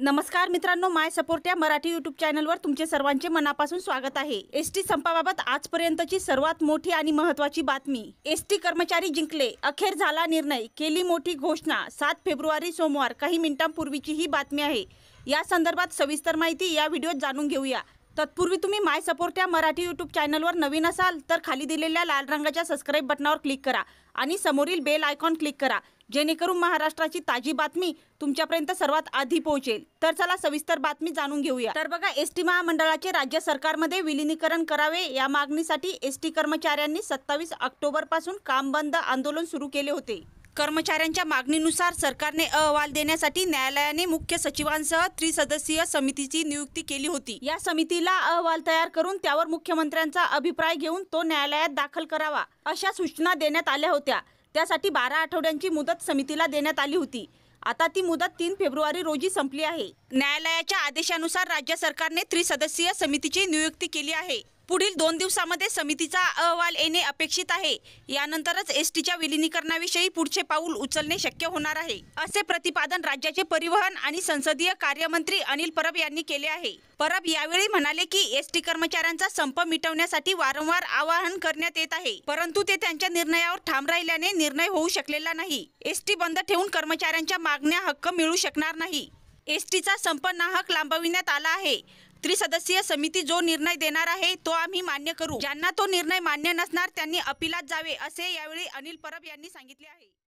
नमस्कार मित्रांनो माय सपोर्ट या मराठी युट्यूब चॅनलवर तुमचे सर्वांचे मनापासून स्वागत आहे एस टी संपाबाबत आजपर्यंतची सर्वात मोठी आणि महत्वाची बातमी एस टी कर्मचारी जिंकले अखेर झाला निर्णय केली मोठी घोषणा सात फेब्रुवारी सोमवार काही मिनिटांपूर्वीची ही बातमी आहे या संदर्भात सविस्तर माहिती या व्हिडिओत जाणून घेऊया तत्पूर्वी तुम्ही माय सपोर्ट या मराठी यूट्यूब चॅनलवर नवीन असाल तर खाली दिलेल्या लाल रंगाच्या सबस्क्राईब बटनावर क्लिक करा आणि समोरील बेल आयकॉन क्लिक करा जेणेकरून महाराष्ट्राची ताजी बातमी तुमच्यापर्यंत सर्वात आधी पोहोचेल तर चला सविस्तर बातमी जाणून घेऊया तर बघा एस टी महामंडळाचे राज्य सरकारमध्ये विलिनीकरण करावे या मागणीसाठी एस टी कर्मचाऱ्यांनी सत्तावीस ऑक्टोबरपासून काम बंद आंदोलन सुरू केले होते कर्मचाऱ्यांच्या मागणीनुसार सरकारने अहवाल देण्यासाठी न्यायालयाने मुख्य सचिवांसह त्रिसदस्यीय समितीची नियुक्ती केली होती या समितीला अहवाल तयार करून त्यावर मुख्यमंत्र्यांचा अभिप्राय घेऊन तो न्यायालयात दाखल करावा अशा सूचना देण्यात आल्या होत्या त्यासाठी बारा आठवड्यांची मुदत समितीला देण्यात आली होती आता ती मुदत तीन फेब्रुवारी रोजी संपली आहे न्यायालयाच्या आदेशानुसार राज्य सरकारने त्रिसदस्यीय समितीची नियुक्ती केली आहे पुढील दोन दिवसामध्ये समितीचा अहवाल येणे अपेक्षित आहे यानंतरच एस टीच्या विलिनीकरणाविषयी पुढचे पाऊल उचलणे शक्य होणार आहे असे प्रतिपादन राज्याचे परिवहन आणि संसदीय कार्यमंत्री अनिल परब यांनी केले आहे परब यावेळी म्हणाले की एस टी कर्मचाऱ्यांचा संप मिटवण्यासाठी वारंवार आवाहन करण्यात येत आहे परंतु ते त्यांच्या निर्णयावर ठाम राहिल्याने निर्णय होऊ शकलेला नाही एस टी बंद ठेवून कर्मचाऱ्यांच्या मागण्या हक्क मिळू शकणार नाही एस टीचा संप नाहक लांबविण्यात आला आहे त्रिसदस्यीय समिती जो निर्णय देणार आहे तो आम्ही मान्य करू ज्यांना तो निर्णय मान्य नसणार त्यांनी अपिलात जावे असे यावेळी अनिल परब यांनी सांगितले आहे